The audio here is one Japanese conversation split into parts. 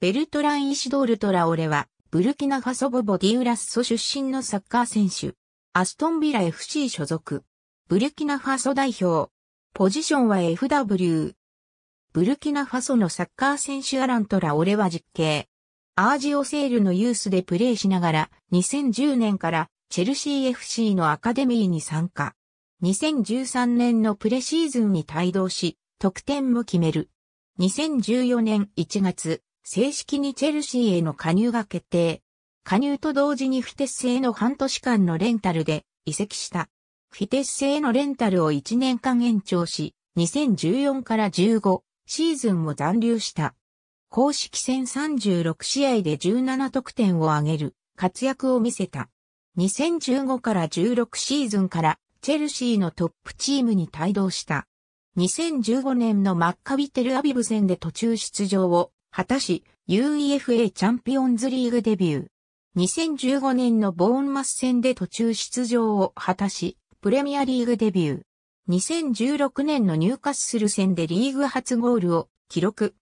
ベルトラン・イシドール・トラオレは、ブルキナファソボボディウラッソ出身のサッカー選手。アストンビラ FC 所属。ブルキナファソ代表。ポジションは FW。ブルキナファソのサッカー選手アラン・トラオレは実刑。アージオセールのユースでプレーしながら、2010年からチェルシー FC のアカデミーに参加。2013年のプレシーズンに帯同し、得点も決める。2014年1月、正式にチェルシーへの加入が決定。加入と同時にフィテス製の半年間のレンタルで移籍した。フィテス製のレンタルを1年間延長し、2014から15シーズンも残留した。公式戦36試合で17得点を挙げる活躍を見せた。2015から16シーズンからチェルシーのトップチームに帯同した。2015年のマッカビテルアビブ戦で途中出場を果たし、UEFA チャンピオンズリーグデビュー。2015年のボーンマス戦で途中出場を果たし、プレミアリーグデビュー。2016年の入荷する戦でリーグ初ゴールを記録。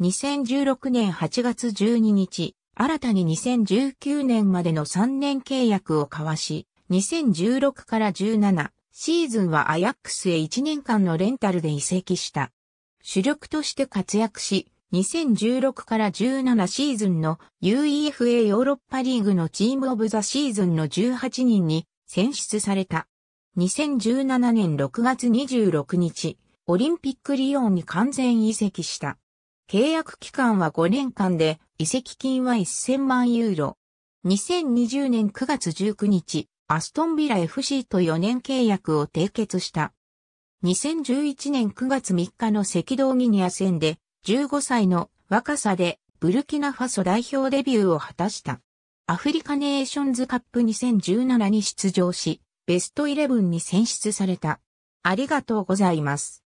2016年8月12日、新たに2019年までの3年契約を交わし、2016から17シーズンはアヤックスへ1年間のレンタルで移籍した。主力として活躍し、2016から17シーズンの UEFA ヨーロッパリーグのチームオブザシーズンの18人に選出された。2017年6月26日、オリンピックリオンに完全移籍した。契約期間は5年間で、移籍金は1000万ユーロ。2020年9月19日、アストンビラ FC と4年契約を締結した。2011年9月3日の赤道ギニア戦で15歳の若さでブルキナファソ代表デビューを果たした。アフリカネーションズカップ2017に出場し、ベストイレブンに選出された。ありがとうございます。